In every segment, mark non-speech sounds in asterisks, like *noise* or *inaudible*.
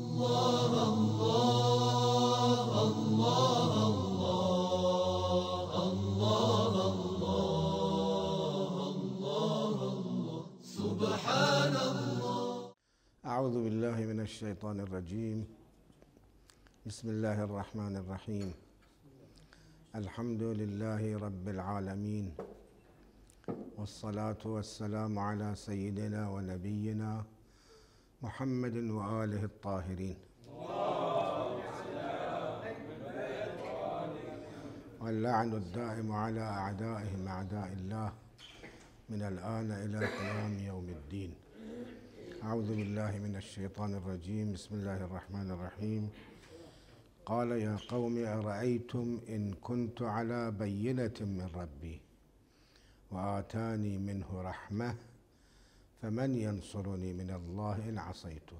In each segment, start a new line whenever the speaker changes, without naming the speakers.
الله الله الله الله الله سبحان الله أعوذ بالله من الشيطان الرجيم بسم الله الرحمن الرحيم الحمد لله رب العالمين والصلاة والسلام على سيدنا ونبينا محمد وآله الطاهرين واللعن الدائم على أعدائهم أعداء الله من الآن إلى قيام يوم الدين أعوذ بالله من الشيطان الرجيم بسم الله الرحمن الرحيم قال يا قوم أرأيتم إن كنت على بينة من ربي وآتاني منه رحمة فمن ينصرني من الله إن عصيته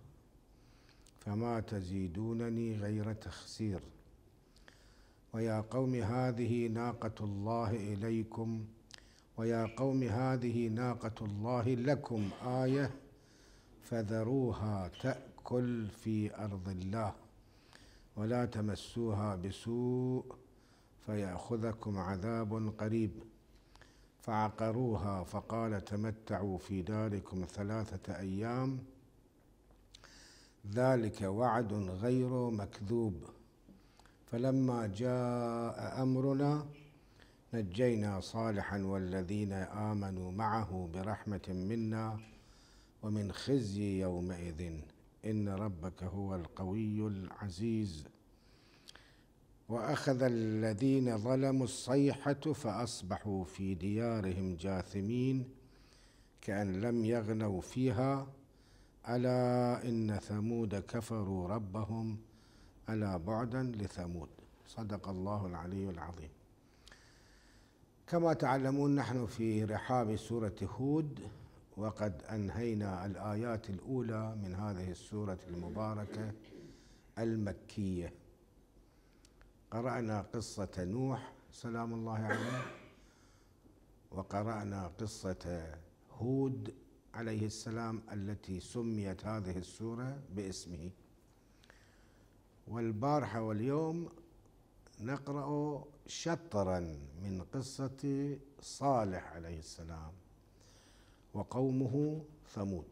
فما تزيدونني غير تخسير ويا قوم هذه ناقة الله إليكم ويا قوم هذه ناقة الله لكم آية فذروها تأكل في أرض الله ولا تمسوها بسوء فيأخذكم عذاب قريب فعقروها فقال تمتعوا في داركم ثلاثة أيام ذلك وعد غير مكذوب فلما جاء أمرنا نجينا صالحا والذين آمنوا معه برحمة منا ومن خزي يومئذ إن ربك هو القوي العزيز واخذ الذين ظلموا الصيحه فاصبحوا في ديارهم جاثمين كان لم يغنوا فيها الا ان ثمود كفروا ربهم الا بعدا لثمود صدق الله العلي العظيم كما تعلمون نحن في رحاب سوره هود وقد انهينا الايات الاولى من هذه السوره المباركه المكيه قرأنا قصة نوح سلام الله عليه وقرأنا قصة هود عليه السلام التي سميت هذه السورة باسمه والبارحة واليوم نقرأ شطرا من قصة صالح عليه السلام وقومه ثمود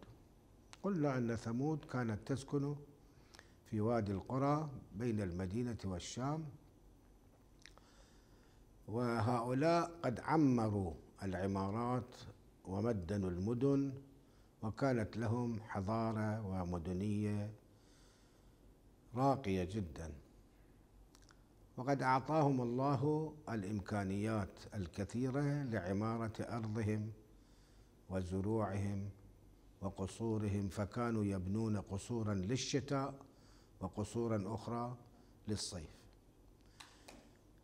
قلنا أن ثمود كانت تسكن في وادي القرى بين المدينة والشام وهؤلاء قد عمروا العمارات ومدنوا المدن وكانت لهم حضارة ومدنية راقية جدا وقد أعطاهم الله الإمكانيات الكثيرة لعمارة أرضهم وزروعهم وقصورهم فكانوا يبنون قصورا للشتاء وقصورا أخرى للصيف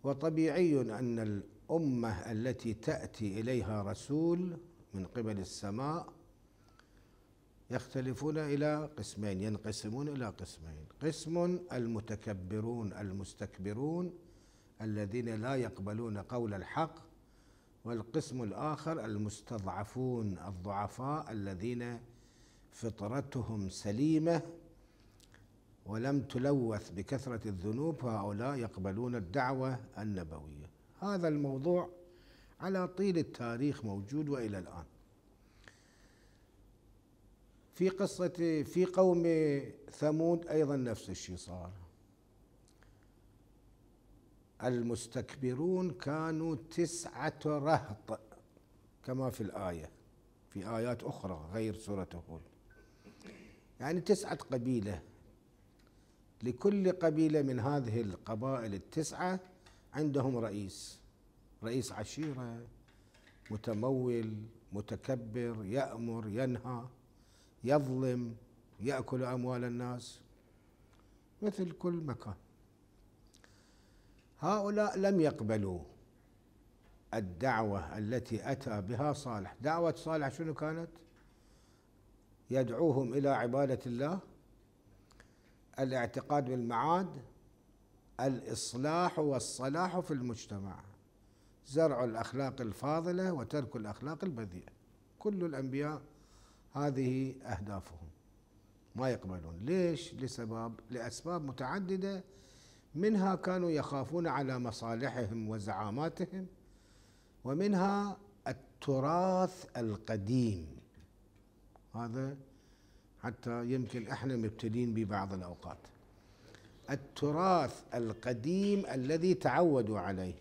وطبيعي أن الأمة التي تأتي إليها رسول من قبل السماء يختلفون إلى قسمين ينقسمون إلى قسمين قسم المتكبرون المستكبرون الذين لا يقبلون قول الحق والقسم الآخر المستضعفون الضعفاء الذين فطرتهم سليمة ولم تلوث بكثرة الذنوب فهؤلاء يقبلون الدعوة النبوية هذا الموضوع على طيل التاريخ موجود وإلى الآن في قصة في قوم ثمود أيضا نفس الشيء صار المستكبرون كانوا تسعة رهط كما في الآية في آيات أخرى غير سورة هود يعني تسعة قبيلة لكل قبيلة من هذه القبائل التسعة عندهم رئيس رئيس عشيرة متمول متكبر يأمر ينهى يظلم يأكل أموال الناس مثل كل مكان هؤلاء لم يقبلوا الدعوة التي أتى بها صالح دعوة صالح شنو كانت يدعوهم إلى عبادة الله الاعتقاد بالمعاد الاصلاح والصلاح في المجتمع زرع الاخلاق الفاضله وترك الاخلاق البذيئه كل الانبياء هذه اهدافهم ما يقبلون ليش لسبب لاسباب متعدده منها كانوا يخافون على مصالحهم وزعاماتهم ومنها التراث القديم هذا حتى يمكن احنا مبتلين ببعض الاوقات التراث القديم الذي تعودوا عليه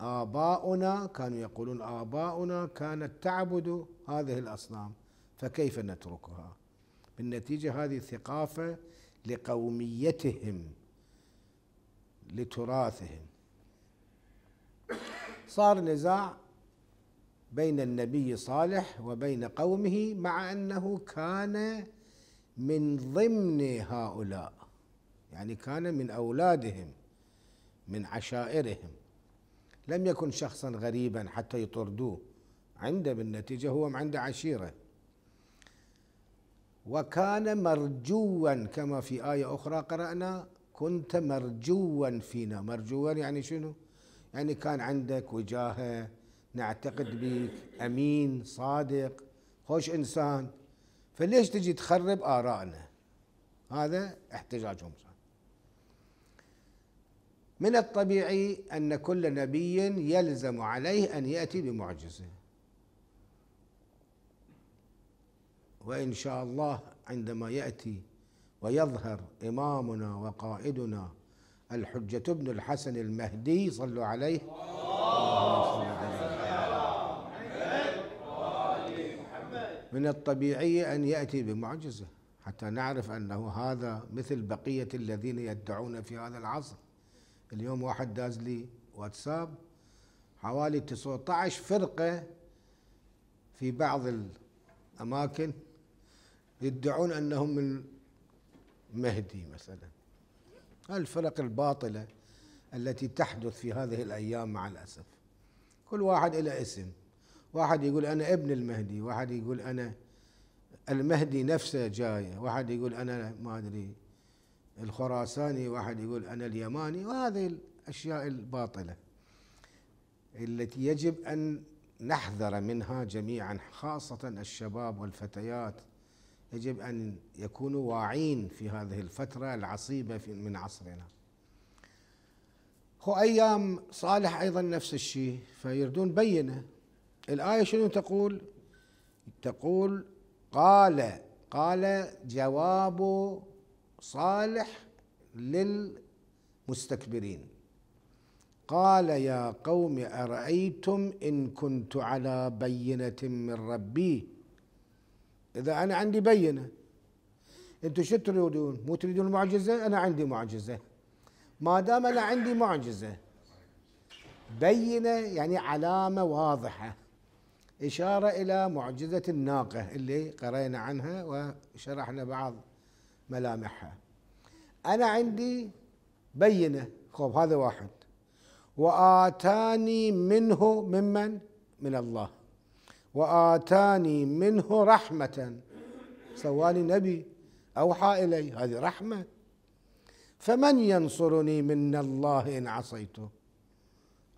آباؤنا كانوا يقولون آباؤنا كانت تعبد هذه الأصنام فكيف نتركها بالنتيجة هذه ثقافة لقوميتهم لتراثهم صار نزاع بين النبي صالح وبين قومه مع انه كان من ضمن هؤلاء يعني كان من اولادهم من عشائرهم لم يكن شخصا غريبا حتى يطردوه عنده بالنتيجه هو عنده عشيره وكان مرجوا كما في ايه اخرى قرانا كنت مرجوا فينا مرجوا يعني شنو يعني كان عندك وجاهه نعتقد بك امين صادق خوش انسان فليش تجي تخرب ارائنا هذا احتجاجهم صار من الطبيعي ان كل نبي يلزم عليه ان ياتي بمعجزه وان شاء الله عندما ياتي ويظهر امامنا وقائدنا الحجه بن الحسن المهدي صلوا عليه من الطبيعي أن يأتي بمعجزة حتى نعرف أنه هذا مثل بقية الذين يدعون في هذا العصر اليوم واحد داز لي واتساب حوالي 19 فرقة في بعض الأماكن يدعون أنهم من مهدي مثلا الفرق الباطلة التي تحدث في هذه الأيام مع الأسف كل واحد له اسم واحد يقول أنا ابن المهدي واحد يقول أنا المهدي نفسه جاي واحد يقول أنا ما أدري الخراساني واحد يقول أنا اليماني وهذه الأشياء الباطلة التي يجب أن نحذر منها جميعا خاصة الشباب والفتيات يجب أن يكونوا واعين في هذه الفترة العصيبة من عصرنا هو أيام صالح أيضا نفس الشيء فيردون بينه الآية شنو تقول تقول قال قال جواب صالح للمستكبرين قال يا قوم أرأيتم إن كنت على بينة من ربي إذا أنا عندي بينة أنتم شو تريدون مو تريدون معجزة أنا عندي معجزة ما دام أنا عندي معجزة بينة يعني علامة واضحة إشارة إلى معجزة الناقة اللي قرينا عنها وشرحنا بعض ملامحها أنا عندي بينة خب هذا واحد وآتاني منه ممن من الله وآتاني منه رحمة سواني نبي أوحى إلي هذه رحمة فمن ينصرني من الله إن عصيته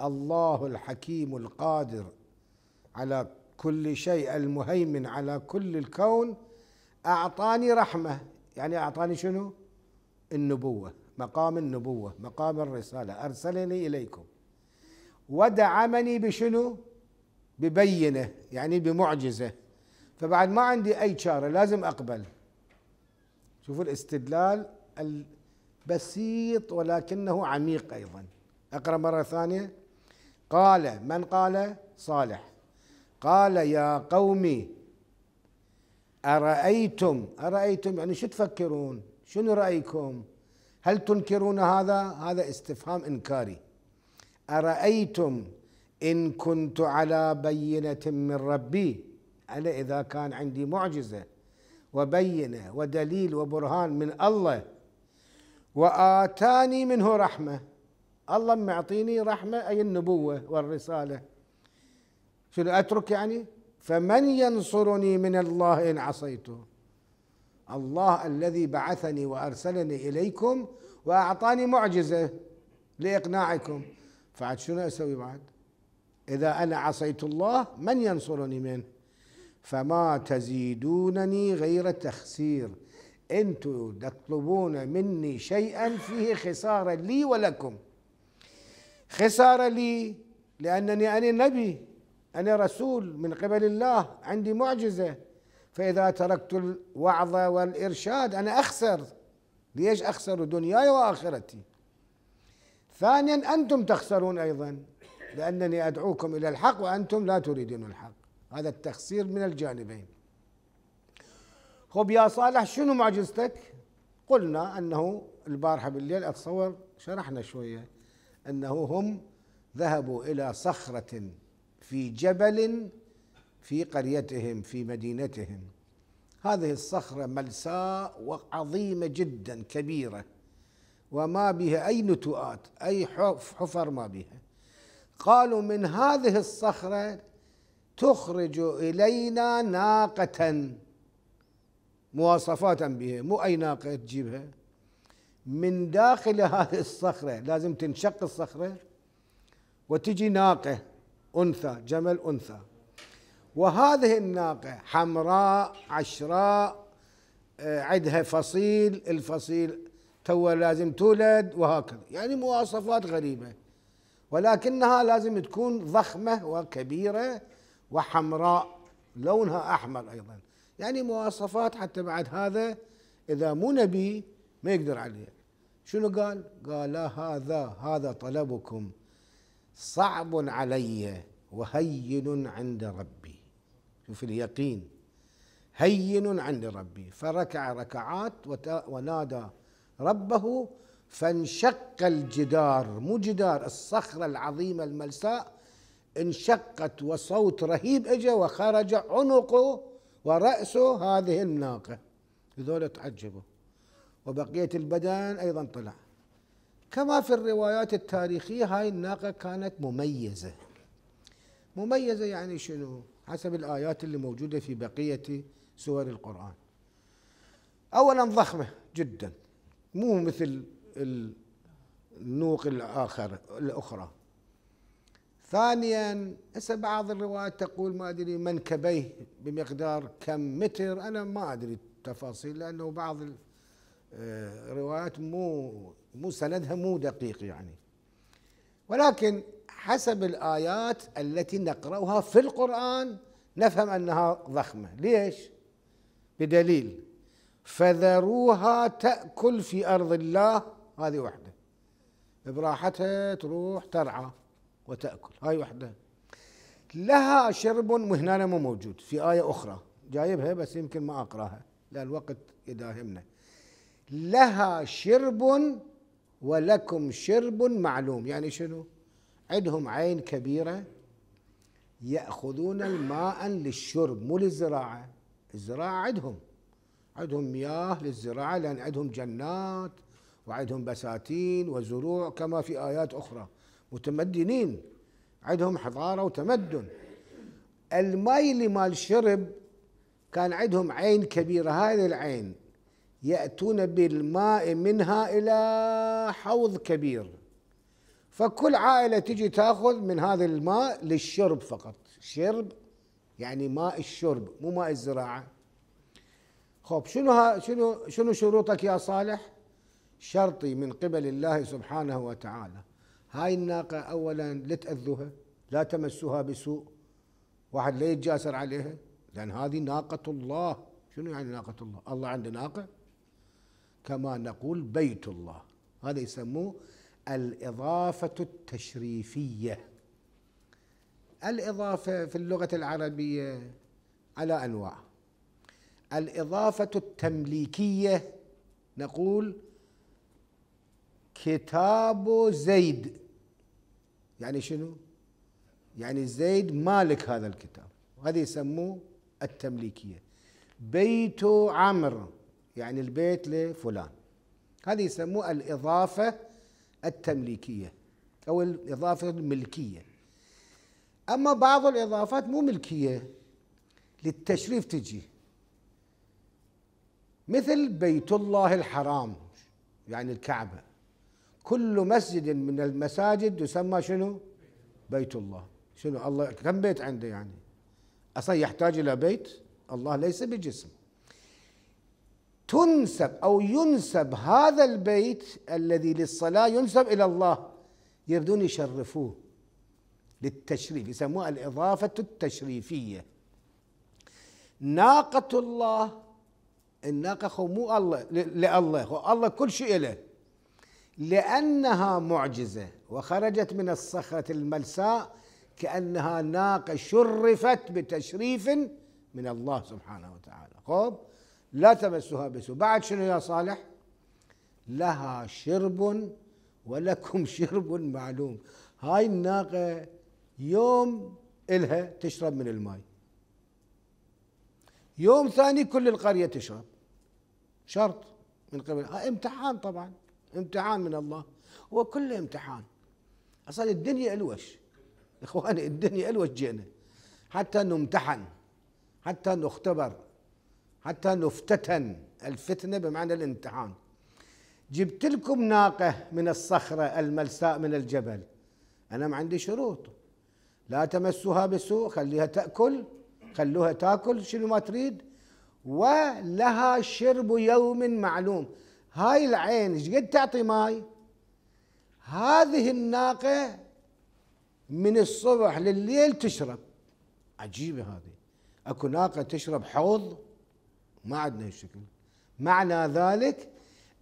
الله الحكيم القادر على كل شيء المهيمن على كل الكون أعطاني رحمة يعني أعطاني شنو النبوة مقام النبوة مقام الرسالة أرسلني إليكم ودعمني بشنو ببينة يعني بمعجزة فبعد ما عندي أي شارة لازم أقبل شوفوا الاستدلال البسيط ولكنه عميق أيضا أقرأ مرة ثانية قال من قال صالح قال يا قوم أرأيتم أرأيتم يعني شو تفكرون شنو رأيكم هل تنكرون هذا هذا استفهام إنكاري أرأيتم إن كنت على بينة من ربي ألا إذا كان عندي معجزة وبينة ودليل وبرهان من الله وآتاني منه رحمة الله معطيني رحمة أي النبوة والرسالة قلت له أترك يعني فمن ينصرني من الله إن عصيته الله الذي بعثني وأرسلني إليكم وأعطاني معجزة لإقناعكم فعد شنو أسوي بعد إذا أنا عصيت الله من ينصرني منه فما تزيدونني غير تخسير انتم تطلبون مني شيئا فيه خسارة لي ولكم خسارة لي لأنني أنا نبي أنا رسول من قبل الله عندي معجزة فإذا تركت الوعظ والإرشاد أنا أخسر ليش أخسر دنياي وآخرتي ثانيا أنتم تخسرون أيضا لأنني أدعوكم إلى الحق وأنتم لا تريدون الحق هذا التخسير من الجانبين خب يا صالح شنو معجزتك قلنا أنه البارحة بالليل أتصور شرحنا شوية أنه هم ذهبوا إلى صخرة في جبل في قريتهم في مدينتهم هذه الصخره ملساء وعظيمه جدا كبيره وما بها اي نتوءات اي حفر ما بها قالوا من هذه الصخره تخرج الينا ناقه مواصفات بها مو اي ناقه تجيبها من داخل هذه الصخره لازم تنشق الصخره وتجي ناقه أنثى جمل أنثى وهذه الناقة حمراء عشراء آه، عندها فصيل الفصيل تو لازم تولد وهكذا يعني مواصفات غريبة ولكنها لازم تكون ضخمة وكبيرة وحمراء لونها أحمر أيضا يعني مواصفات حتى بعد هذا إذا مو نبي ما يقدر عليه شنو قال قال هذا هذا طلبكم صعب علي وهين عند ربي شوف اليقين هين عند ربي فركع ركعات ونادى ربه فانشق الجدار مو جدار الصخرة العظيمة الملساء انشقت وصوت رهيب اجى وخرج عنقه ورأسه هذه الناقة هذول تعجبوا وبقية البدن أيضا طلع كما في الروايات التاريخية هاي الناقة كانت مميزة مميزة يعني شنو حسب الآيات اللي موجودة في بقية سور القرآن أولا ضخمة جدا مو مثل النوق الآخر الأخرى ثانيا هسه بعض الروايات تقول ما ادري منكبيه بمقدار كم متر انا ما ادري التفاصيل لانه بعض آه، الروايات مو مو سندها مو دقيق يعني ولكن حسب الآيات التي نقرأها في القرآن نفهم أنها ضخمة ليش؟ بدليل فذروها تأكل في أرض الله هذه واحدة براحتها تروح ترعى وتأكل هاي واحدة لها شرب وهنا مو موجود في آية أخرى جايبها بس يمكن ما أقراها لأن الوقت يداهمنا لها شرب ولكم شرب معلوم يعني شنو عندهم عين كبيرة يأخذون الماء للشرب مو للزراعة الزراعة عندهم عندهم مياه للزراعة لأن عندهم جنات وعندهم بساتين وزروع كما في آيات أخرى متمدنين عندهم حضارة وتمدن المي اللي مال شرب كان عندهم عين كبيرة هذه العين يأتون بالماء منها إلى حوض كبير فكل عائلة تجي تأخذ من هذا الماء للشرب فقط شرب يعني ماء الشرب مو ماء الزراعة خب شنو ها شنو شنو شروطك يا صالح؟ شرطي من قبل الله سبحانه وتعالى هاي الناقة أولا لا تأذوها لا تمسوها بسوء واحد لا يتجاسر عليها لأن هذه ناقة الله شنو يعني ناقة الله؟ الله عنده ناقة كما نقول بيت الله هذا يسموه الإضافة التشريفية الإضافة في اللغة العربية على أنواع الإضافة التمليكية نقول كتاب زيد يعني شنو؟ يعني زيد مالك هذا الكتاب هذا يسموه التمليكية بيت عمرو يعني البيت لفلان هذه يسموها الإضافة التمليكية أو الإضافة الملكية أما بعض الإضافات مو ملكية للتشريف تجي مثل بيت الله الحرام يعني الكعبة كل مسجد من المساجد يسمى شنو بيت الله شنو الله كم بيت عنده يعني أصلا يحتاج إلى بيت الله ليس بجسم تنسب او ينسب هذا البيت الذي للصلاه ينسب الى الله يبدون يشرفوه للتشريف يسموها الاضافه التشريفيه ناقه الله الناقه مو الله لله هو الله كل شيء له لانها معجزه وخرجت من الصخره الملساء كانها ناقه شرفت بتشريف من الله سبحانه وتعالى خب لا تمسها بسوء بعد شنو يا صالح لها شرب ولكم *laughs* شرب معلوم هاي الناقة يوم إلها تشرب من الماء يوم ثاني كل القرية تشرب شرط من قبل امتحان طبعا امتحان من الله هو كل امتحان اصلا الدنيا الوش اخواني الدنيا الوش جئنا حتى نمتحن حتى نختبر حتى نفتتن الفتنة بمعنى الامتحان جبت لكم ناقة من الصخرة الملساء من الجبل أنا ما عندي شروط لا تمسوها بسوء خليها تأكل خلوها تأكل شنو ما تريد ولها شرب يوم معلوم هاي العين ايش قد تعطي ماي هذه الناقة من الصبح لليل تشرب عجيبة هذه اكو ناقة تشرب حوض ما عندنا هالشكل معنى ذلك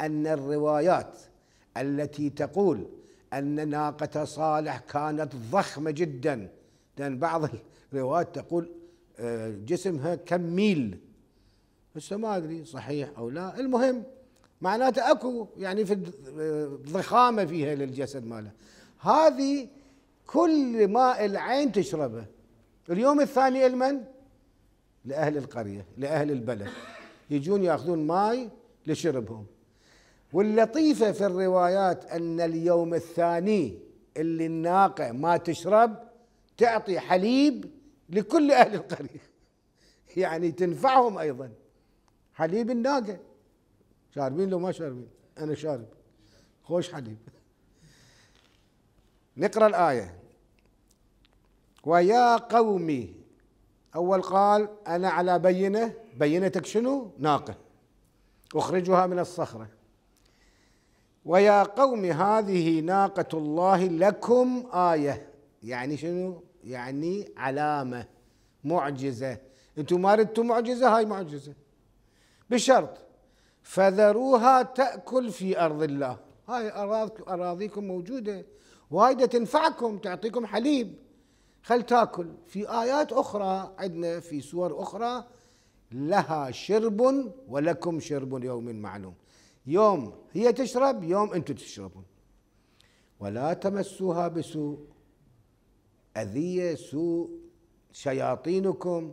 أن الروايات التي تقول أن ناقة صالح كانت ضخمة جدا لأن بعض الروايات تقول آه، جسمها كم ميل هسه ما أدري صحيح أو لا المهم معناته أكو يعني في آه، ضخامة فيها للجسد ماله هذه كل ماء العين تشربه اليوم الثاني لمن؟ لأهل القرية لأهل البلد يجون ياخذون ماي لشربهم واللطيفة في الروايات أن اليوم الثاني اللي الناقة ما تشرب تعطي حليب لكل أهل القرية *laughs* يعني تنفعهم أيضا حليب الناقة شاربين لو ما شاربين أنا شارب خوش حليب نقرأ الآية ويا قومي أول قال أنا على بينه بينتك شنو ناقة أخرجها من الصخرة ويا قوم هذه ناقة الله لكم آية يعني شنو يعني علامة معجزة انتم ما معجزة هاي معجزة بشرط فذروها تأكل في أرض الله هاي أراضيكم موجودة وايدة تنفعكم تعطيكم حليب خل تاكل في آيات أخرى عندنا في سور أخرى لها شرب ولكم شرب يوم معلوم يوم هي تشرب يوم انتم تشربون ولا تمسوها بسوء اذيه سوء شياطينكم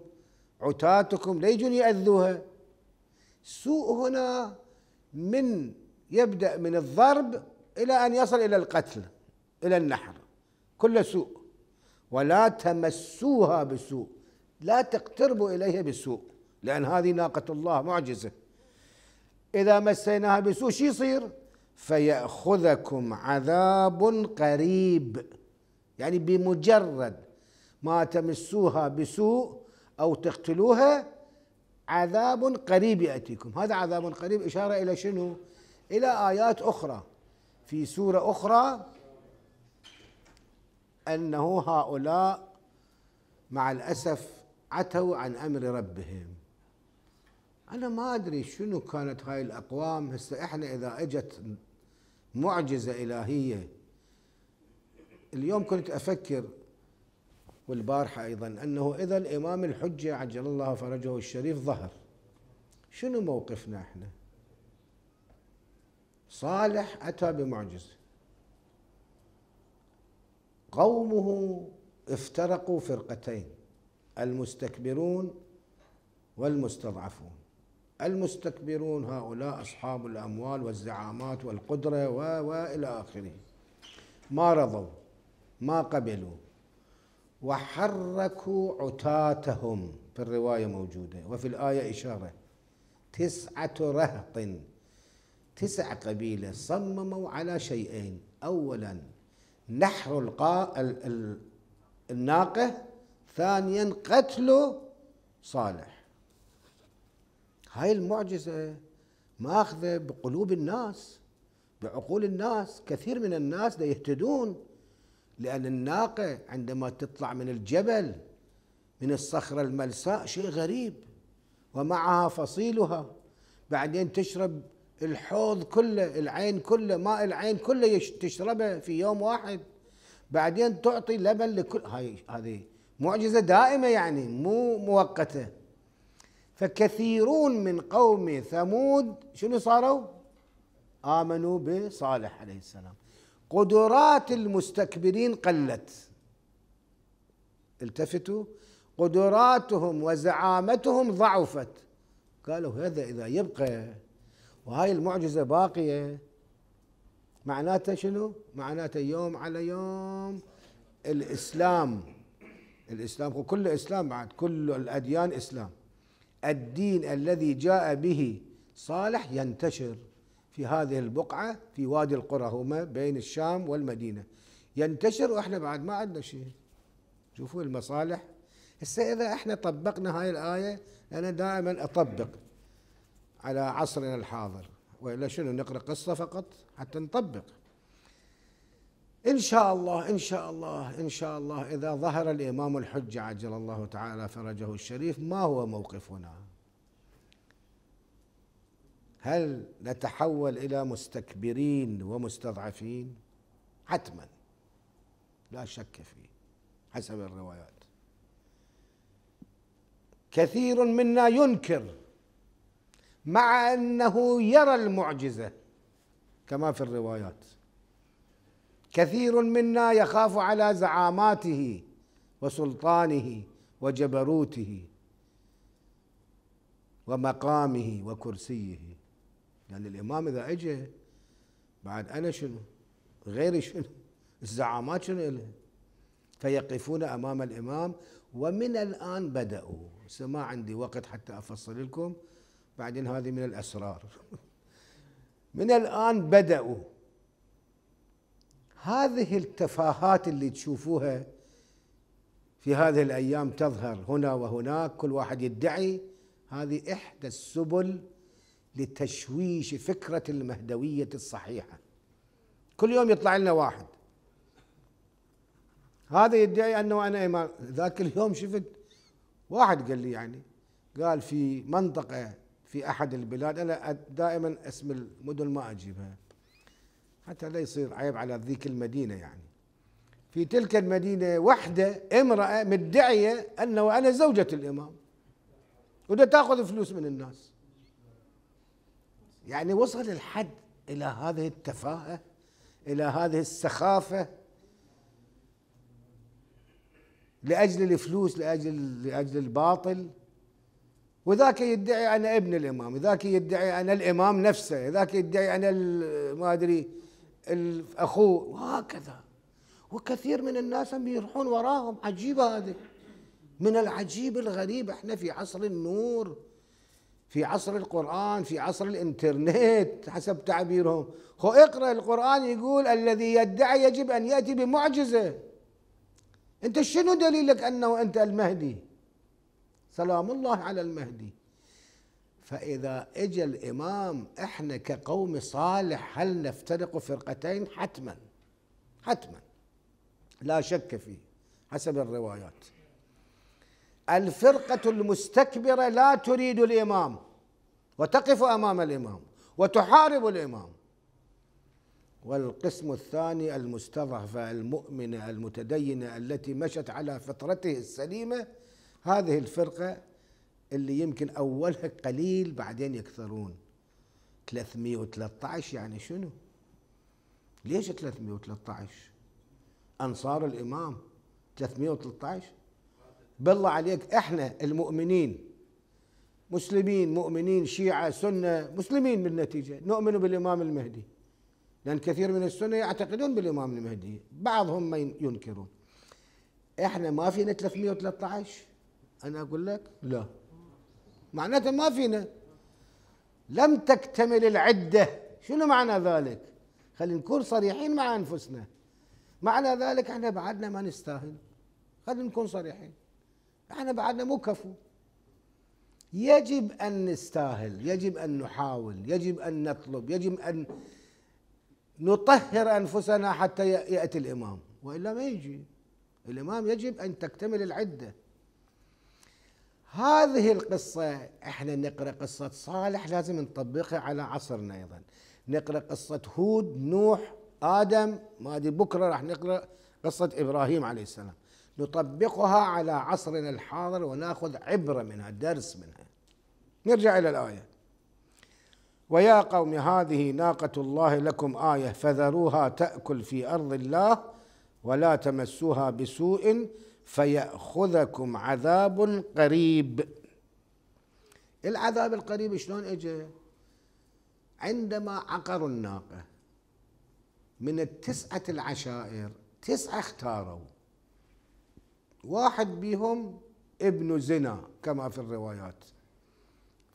عتاتكم لا يجون ياذوها سوء هنا من يبدا من الضرب الى ان يصل الى القتل الى النحر كل سوء ولا تمسوها بسوء لا تقتربوا اليها بسوء لأن هذه ناقة الله معجزة إذا مسيناها بسوء شو يصير فيأخذكم عذاب قريب يعني بمجرد ما تمسوها بسوء أو تقتلوها عذاب قريب يأتيكم هذا عذاب قريب إشارة إلى شنو إلى آيات أخرى في سورة أخرى أنه هؤلاء مع الأسف عتوا عن أمر ربهم انا ما ادري شنو كانت هاي الاقوام هسه احنا اذا اجت معجزه الهيه اليوم كنت افكر والبارحه ايضا انه اذا الامام الحجه عجل الله فرجه الشريف ظهر شنو موقفنا احنا؟ صالح اتى بمعجزه قومه افترقوا فرقتين المستكبرون والمستضعفون المستكبرون هؤلاء أصحاب الأموال والزعامات والقدرة و... وإلى آخره ما رضوا ما قبلوا وحركوا عتاتهم في الرواية موجودة وفي الآية إشارة تسعة رهط تسع قبيلة صمموا على شيئين أولا نحر القاء ال... ال... الناقة ثانيا قتل صالح هاي المعجزة ماخذة بقلوب الناس بعقول الناس كثير من الناس ده يهتدون لأن الناقة عندما تطلع من الجبل من الصخرة الملساء شيء غريب ومعها فصيلها بعدين تشرب الحوض كله العين كله ماء العين كله تشربه في يوم واحد بعدين تعطي لبن لكل هاي هذه معجزة دائمة يعني مو مؤقته فكثيرون من قوم ثمود شنو صاروا آمنوا بصالح عليه السلام قدرات المستكبرين قلت التفتوا قدراتهم وزعامتهم ضعفت قالوا هذا إذا يبقى وهاي المعجزة باقية معناته شنو معناته يوم على يوم الإسلام الإسلام وكل إسلام بعد كل الأديان إسلام الدين الذي جاء به صالح ينتشر في هذه البقعة في وادي القرى هما بين الشام والمدينة ينتشر وإحنا بعد ما عندنا شيء شوفوا المصالح هسه إذا إحنا طبقنا هاي الآية أنا دائما أطبق على عصرنا الحاضر وإلا شنو نقرأ قصة فقط حتى نطبق إن شاء الله إن شاء الله إن شاء الله إذا ظهر الإمام الحج عجل الله تعالى فرجه الشريف ما هو موقفنا هل نتحول إلى مستكبرين ومستضعفين حتما لا شك فيه حسب الروايات كثير منا ينكر مع أنه يرى المعجزة كما في الروايات كثير منا يخاف على زعاماته وسلطانه وجبروته ومقامه وكرسيه يعني الامام اذا اجى بعد انا شنو غيري شنو الزعامات شنو إلي فيقفون امام الامام ومن الان بداوا ما عندي وقت حتى افصل لكم بعدين هذه من الاسرار *laughs* من الان بداوا هذه التفاهات اللي تشوفوها في هذه الايام تظهر هنا وهناك كل واحد يدعي هذه احدى السبل لتشويش فكره المهدويه الصحيحه كل يوم يطلع لنا واحد هذا يدعي انه انا امام ذاك اليوم شفت واحد قال لي يعني قال في منطقه في احد البلاد انا دائما اسم المدن ما اجيبها حتى لا يصير عيب على ذيك المدينة يعني في تلك المدينة وحدة امرأة مدعية أنه أنا زوجة الإمام وده تأخذ فلوس من الناس يعني وصل الحد إلى هذه التفاهة إلى هذه السخافة لأجل الفلوس لأجل لأجل الباطل وذاك يدعي أنا ابن الإمام ذاك يدعي أنا الإمام نفسه ذاك يدعي أنا ما أدري اخوه وهكذا وكثير من الناس يروحون وراهم عجيبه هذه من العجيب الغريب احنا في عصر النور في عصر القرآن في عصر الانترنت حسب تعبيرهم خو اقرأ القرآن يقول الذي يدعي يجب أن يأتي بمعجزة أنت شنو دليلك أنه أنت المهدي سلام الله على المهدي فإذا إجا الإمام إحنا كقوم صالح هل نفترق فرقتين حتما حتما لا شك فيه حسب الروايات الفرقة المستكبرة لا تريد الإمام وتقف أمام الإمام وتحارب الإمام والقسم الثاني المستضعفة المؤمنة المتدينة التي مشت على فطرته السليمة هذه الفرقة اللي يمكن أولها قليل بعدين يكثرون 313 يعني شنو؟ ليش 313 أنصار الإمام 313 بالله عليك إحنا المؤمنين مسلمين مؤمنين شيعة سنة مسلمين بالنتيجة نؤمن بالإمام المهدي لأن كثير من السنة يعتقدون بالإمام المهدي بعضهم ما ينكرون إحنا ما فينا 313 أنا أقول لك لا معناته ما فينا لم تكتمل العدة شنو معنى ذلك خلينا نكون صريحين مع أنفسنا معنى ذلك احنا بعدنا ما نستاهل خلينا نكون صريحين احنا بعدنا مو كفو يجب أن نستاهل يجب أن نحاول يجب أن نطلب يجب أن نطهر أنفسنا حتى يأتي الإمام وإلا ما يجي الإمام يجب أن تكتمل العدة هذه القصة احنا نقرأ قصة صالح لازم نطبقها على عصرنا ايضا نقرأ قصة هود نوح آدم ما دي بكرة راح نقرأ قصة إبراهيم عليه السلام نطبقها على عصرنا الحاضر وناخذ عبرة منها درس منها نرجع إلى الآية ويا قوم هذه ناقة الله لكم آية فذروها تأكل في أرض الله ولا تمسوها بسوء فيأخذكم عذاب قريب العذاب القريب شلون اجى عندما عقروا الناقة من التسعة العشائر تسعة اختاروا واحد بهم ابن زنا كما في الروايات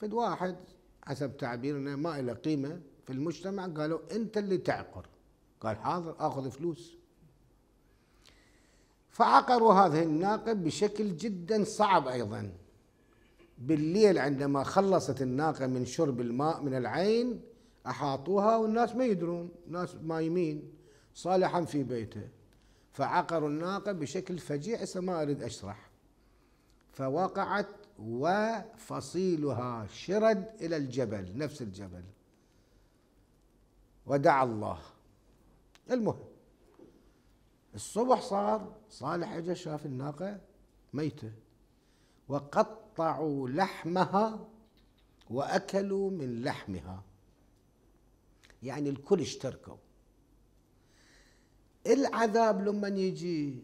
فد واحد حسب تعبيرنا ما له قيمة في المجتمع قالوا انت اللي تعقر قال حاضر اخذ فلوس فعقروا هذه الناقة بشكل جدا صعب أيضا بالليل عندما خلصت الناقة من شرب الماء من العين أحاطوها والناس ما يدرون ناس نايمين صالحا في بيته فعقروا الناقة بشكل فجيع هسه ما أريد أشرح فوقعت وفصيلها شرد إلى الجبل نفس الجبل ودعا الله المهم الصبح صار صالح اجى شاف الناقه ميته وقطعوا لحمها واكلوا من لحمها يعني الكل اشتركوا العذاب لما يجي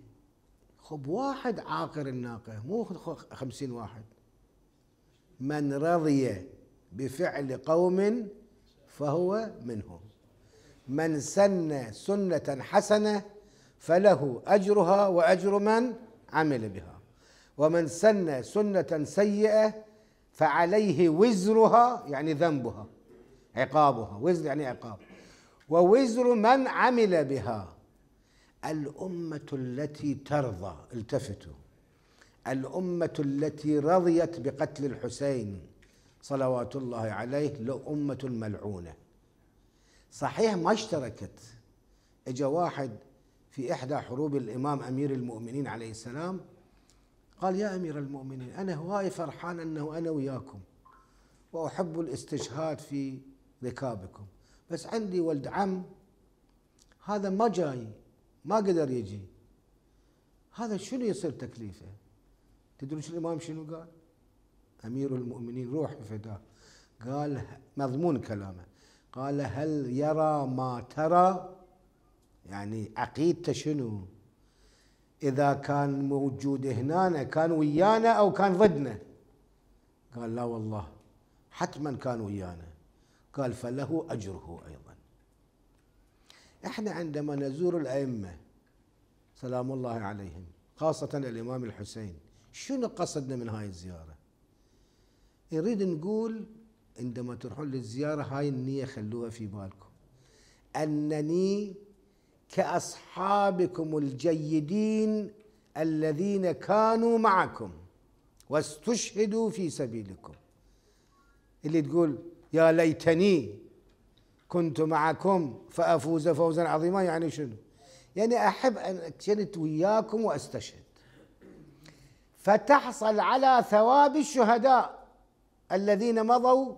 خب واحد عاقر الناقة مو خمسين واحد من رضي بفعل قوم فهو منهم من سن سنة حسنة فله اجرها واجر من عمل بها ومن سن سنه سيئه فعليه وزرها يعني ذنبها عقابها وزر يعني عقاب ووزر من عمل بها الامه التي ترضى التفتوا الامه التي رضيت بقتل الحسين صلوات الله عليه لامه الملعونه صحيح ما اشتركت اجا واحد في إحدى حروب الإمام أمير المؤمنين عليه السلام قال يا أمير المؤمنين أنا هواي فرحان أنه أنا وياكم وأحب الاستشهاد في ركابكم بس عندي ولد عم هذا ما جاي ما قدر يجي هذا شنو يصير تكليفه تدرون الإمام شنو قال أمير المؤمنين روح فداه قال مضمون كلامه قال هل يرى ما ترى يعني عقيدته شنو اذا كان موجود هنا كان ويانا او كان ضدنا قال لا والله حتما كان ويانا قال فله اجره ايضا احنا عندما نزور الائمه سلام الله عليهم خاصه الامام الحسين شنو قصدنا من هاي الزياره نريد نقول عندما تروحون للزياره هاي النيه خلوها في بالكم انني كأصحابكم الجيدين الذين كانوا معكم واستشهدوا في سبيلكم اللي تقول يا ليتني كنت معكم فأفوز فوزا عظيما يعني شنو يعني أحب أن أكشنت وياكم وأستشهد فتحصل على ثواب الشهداء الذين مضوا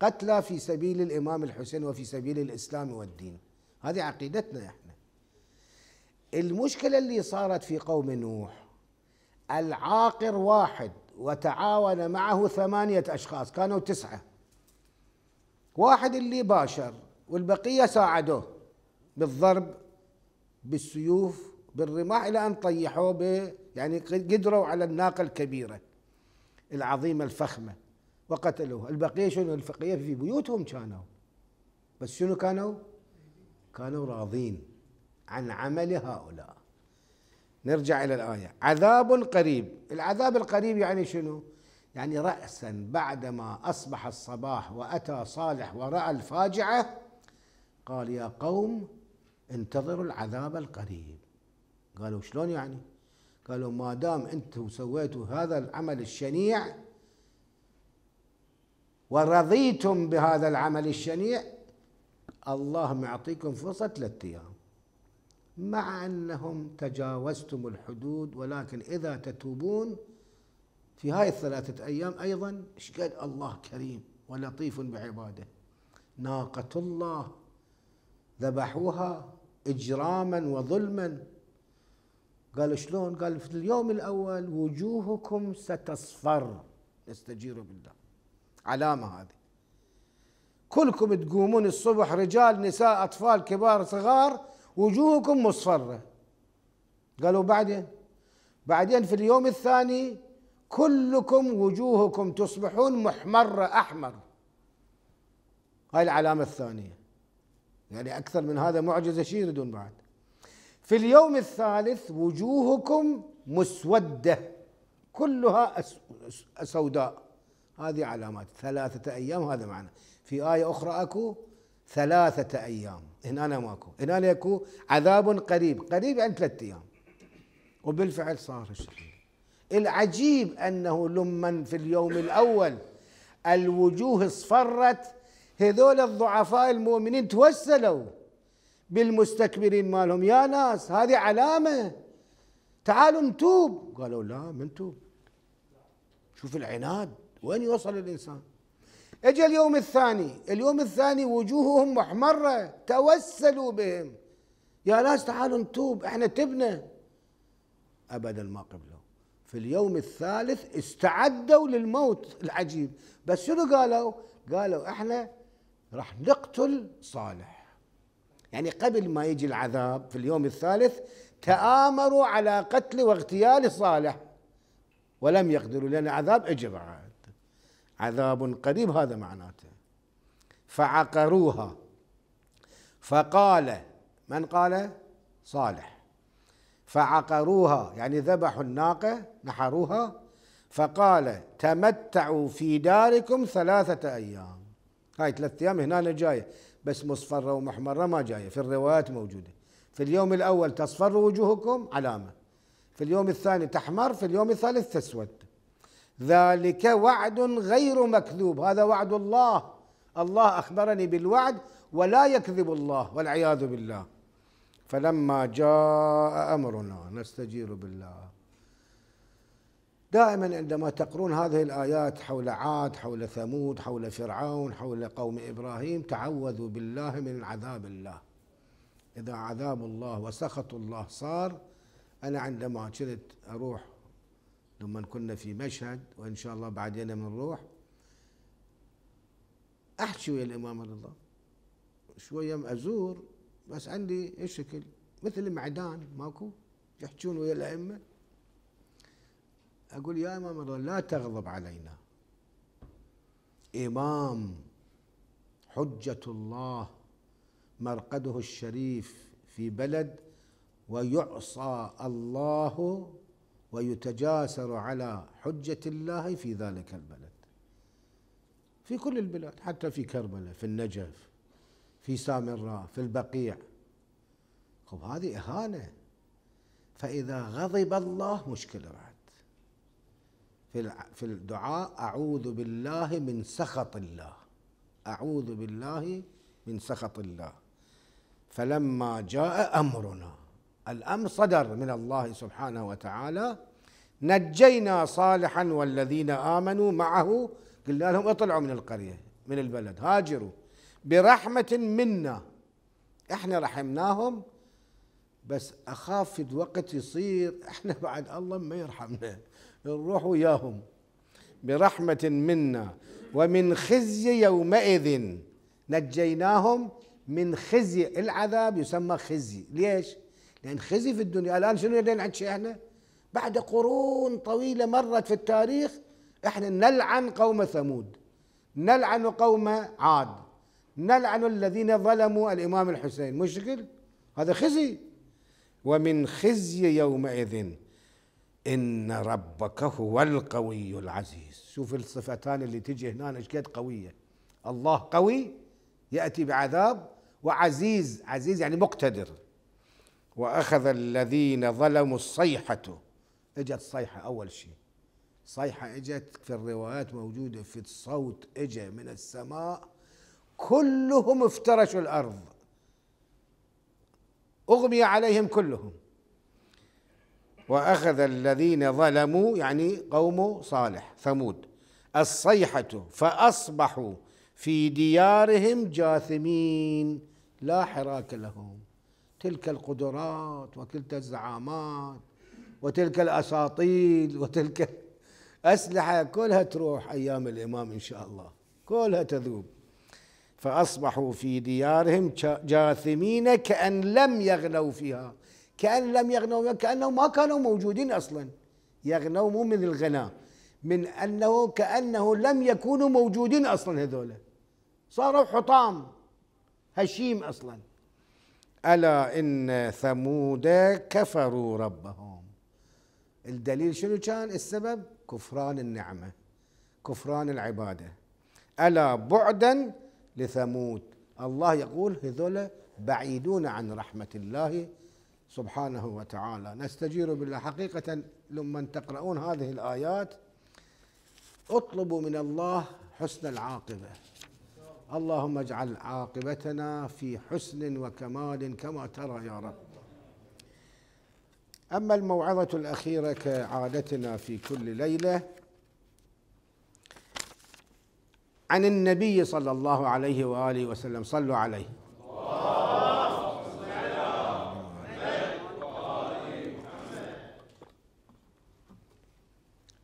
قتلى في سبيل الإمام الحسين وفي سبيل الإسلام والدين هذه عقيدتنا احنا المشكلة اللي صارت في قوم نوح العاقر واحد وتعاون معه ثمانية أشخاص كانوا تسعة واحد اللي باشر والبقية ساعدوه بالضرب بالسيوف بالرماح إلى أن طيحوه ب... يعني قدروا على الناقة الكبيرة العظيمة الفخمة وقتلوه البقية شنو البقية في بيوتهم كانوا بس شنو كانوا كانوا راضين عن عمل هؤلاء نرجع إلى الآية عذاب قريب العذاب القريب يعني شنو؟ يعني رأسا بعدما أصبح الصباح وأتى صالح ورأى الفاجعة قال يا قوم انتظروا العذاب القريب قالوا شلون يعني؟ قالوا ما دام انتم سويتوا هذا العمل الشنيع ورضيتم بهذا العمل الشنيع الله معطيكم فرصة ثلاثة أيام مع أنهم تجاوزتم الحدود ولكن إذا تتوبون في هاي الثلاثة أيام أيضا شقد الله كريم ولطيف بعباده ناقة الله ذبحوها إجراما وظلما قال شلون قال في اليوم الأول وجوهكم ستصفر نستجير بالله علامة هذه كلكم تقومون الصبح رجال نساء أطفال كبار صغار وجوهكم مصفرة قالوا بعدين بعدين في اليوم الثاني كلكم وجوهكم تصبحون محمرة أحمر هاي العلامة الثانية يعني أكثر من هذا معجزة شيء يريدون بعد في اليوم الثالث وجوهكم مسودة كلها سوداء هذه علامات ثلاثة أيام هذا معنى في آية أخرى أكو ثلاثة أيام هنا أنا ماكو هنا أنا يكو عذاب قريب قريب يعني ثلاثة أيام وبالفعل صار الشيء العجيب أنه لما في اليوم الأول الوجوه اصفرت هذول الضعفاء المؤمنين توسلوا بالمستكبرين مالهم يا ناس هذه علامة تعالوا نتوب قالوا لا ما نتوب شوف العناد وين يوصل الإنسان اجى اليوم الثاني اليوم الثاني وجوههم محمرة توسلوا بهم يا ناس تعالوا نتوب احنا تبنا ابدا ما قبلوا في اليوم الثالث استعدوا للموت العجيب بس شنو قالوا قالوا احنا راح نقتل صالح يعني قبل ما يجي العذاب في اليوم الثالث تآمروا على قتل واغتيال صالح ولم يقدروا لأن العذاب اجى بعد عذاب قريب هذا معناته فعقروها فقال من قال صالح فعقروها يعني ذبحوا الناقة نحروها فقال تمتعوا في داركم ثلاثة أيام هاي ثلاثة أيام هنا جاية بس مصفرة ومحمرة ما جاية في الروايات موجودة في اليوم الأول تصفر وجوهكم علامة في اليوم الثاني تحمر في اليوم الثالث تسود ذلك وعد غير مكذوب هذا وعد الله الله اخبرني بالوعد ولا يكذب الله والعياذ بالله فلما جاء امرنا نستجير بالله دائما عندما تقرون هذه الايات حول عاد حول ثمود حول فرعون حول قوم ابراهيم تعوذوا بالله من عذاب الله اذا عذاب الله وسخط الله صار انا عندما كنت اروح لما كنا في مشهد وإن شاء الله بعدين بنروح أحكي ويا الإمام رضا شوية أزور بس عندي شكل مثل المعدان ماكو يحجون ويا الأئمة أقول يا إمام رضا لا تغضب علينا إمام حجة الله مرقده الشريف في بلد ويعصى الله ويتجاسر على حجة الله في ذلك البلد في كل البلاد حتى في كربلاء في النجف في سامراء في البقيع خب طيب هذه إهانة فإذا غضب الله مشكلة بعد في في الدعاء أعوذ بالله من سخط الله أعوذ بالله من سخط الله فلما جاء أمرنا الامر صدر من الله سبحانه وتعالى نجينا صالحا والذين امنوا معه قلنا لهم اطلعوا من القريه من البلد هاجروا برحمه منا احنا رحمناهم بس اخاف في الوقت يصير احنا بعد الله ما يرحمنا نروح وياهم برحمه منا ومن خزي يومئذ نجيناهم من خزي العذاب يسمى خزي ليش لان خزي في الدنيا الان شنو يدين احنا بعد قرون طويله مرت في التاريخ احنا نلعن قوم ثمود نلعن قوم عاد نلعن الذين ظلموا الامام الحسين مشكل هذا خزي ومن خزي يومئذ ان ربك هو القوي العزيز شوف الصفتان اللي تجي هنا ايش قد قويه الله قوي ياتي بعذاب وعزيز عزيز يعني مقتدر واخذ الذين ظلموا الصيحه اجت صيحه اول شيء صيحه اجت في الروايات موجوده في الصوت اجى من السماء كلهم افترشوا الارض اغمي عليهم كلهم واخذ الذين ظلموا يعني قوم صالح ثمود الصيحه فاصبحوا في ديارهم جاثمين لا حراك لهم تلك القدرات وتلك الزعامات وتلك الاساطيل وتلك اسلحه كلها تروح ايام الامام ان شاء الله كلها تذوب فاصبحوا في ديارهم جاثمين كان لم يغنوا فيها كان لم يغنوا كانهم ما كانوا موجودين اصلا يغنوا مو من الغنى من انه كانه لم يكونوا موجودين اصلا هذولا صاروا حطام هشيم اصلا ألا إن ثمود كفروا ربهم الدليل شنو كان السبب كفران النعمة كفران العبادة ألا بعدا لثمود الله يقول هذول بعيدون عن رحمة الله سبحانه وتعالى نستجير بالله حقيقة لما تقرؤون هذه الآيات اطلبوا من الله حسن العاقبه اللهم اجعل عاقبتنا في حسن وكمال كما ترى يا رب أما الموعظة الأخيرة كعادتنا في كل ليلة عن النبي صلى الله عليه وآله وسلم صلوا عليه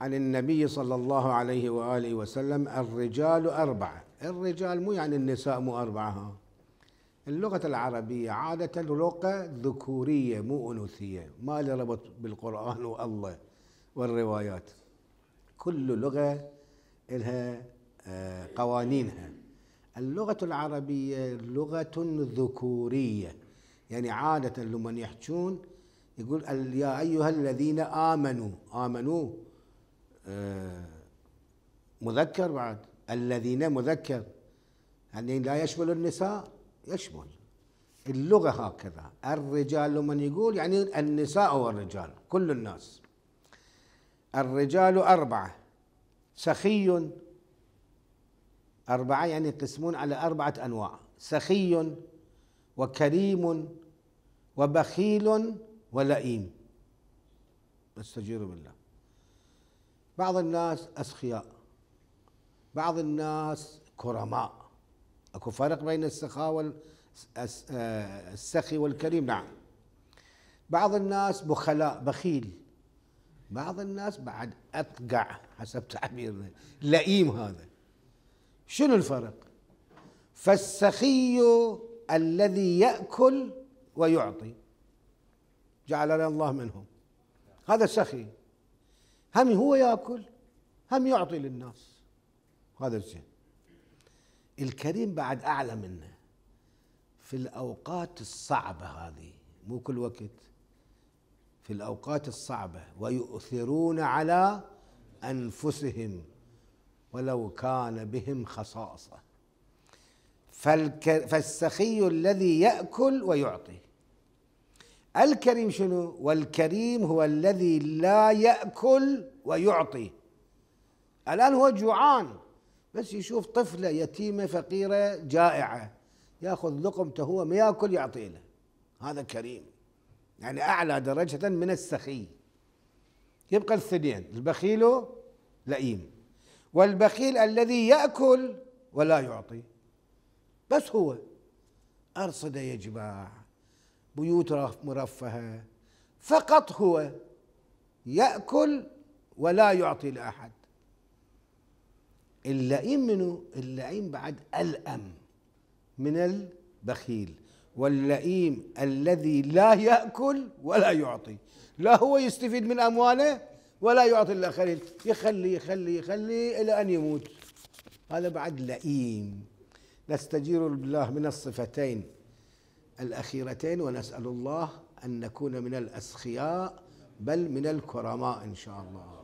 عن النبي صلى الله عليه وآله وسلم الرجال أربعة الرجال مو يعني النساء مو أربعة ها اللغة العربية عادة لغة ذكورية مو أنوثية ما لي ربط بالقرآن والله والروايات كل لغة لها آه، قوانينها اللغة العربية لغة ذكورية يعني عادة لمن يحجون يقول يا أيها الذين آمنوا آمنوا آه، مذكر بعد الذين مذكر يعني لا يشمل النساء يشمل اللغة هكذا الرجال من يقول يعني النساء والرجال كل الناس الرجال أربعة سخي أربعة يعني يقسمون على أربعة أنواع سخي وكريم وبخيل ولئيم استجيروا بالله بعض الناس أسخياء بعض الناس كرماء اكو فرق بين السخاء آه، السخي والكريم نعم بعض الناس بخلاء بخيل بعض الناس بعد اطقع حسب تعبيرنا لئيم هذا شنو الفرق فالسخي الذي ياكل ويعطي جعلنا الله منهم هذا سخي هم هو ياكل هم يعطي للناس هذا الشيء الكريم بعد أعلى منه في الأوقات الصعبة هذه مو كل وقت في الأوقات الصعبة ويؤثرون على أنفسهم ولو كان بهم خصاصة فالك... فالسخي الذي يأكل ويعطي الكريم شنو والكريم هو الذي لا يأكل ويعطي الآن هو جوعان بس يشوف طفله يتيمه فقيره جائعه ياخذ لقمته هو ما ياكل يعطي له هذا كريم يعني اعلى درجه من السخي يبقى الثنين البخيل لئيم والبخيل الذي ياكل ولا يعطي بس هو ارصده يجمع بيوت مرفهه فقط هو ياكل ولا يعطي لاحد اللئيم منه اللئيم بعد الأم من البخيل واللئيم الذي لا يأكل ولا يعطي لا هو يستفيد من أمواله ولا يعطي الآخرين يخلي يخلي يخلي إلى أن يموت هذا بعد لئيم نستجير بالله من الصفتين الأخيرتين ونسأل الله أن نكون من الأسخياء بل من الكرماء إن شاء الله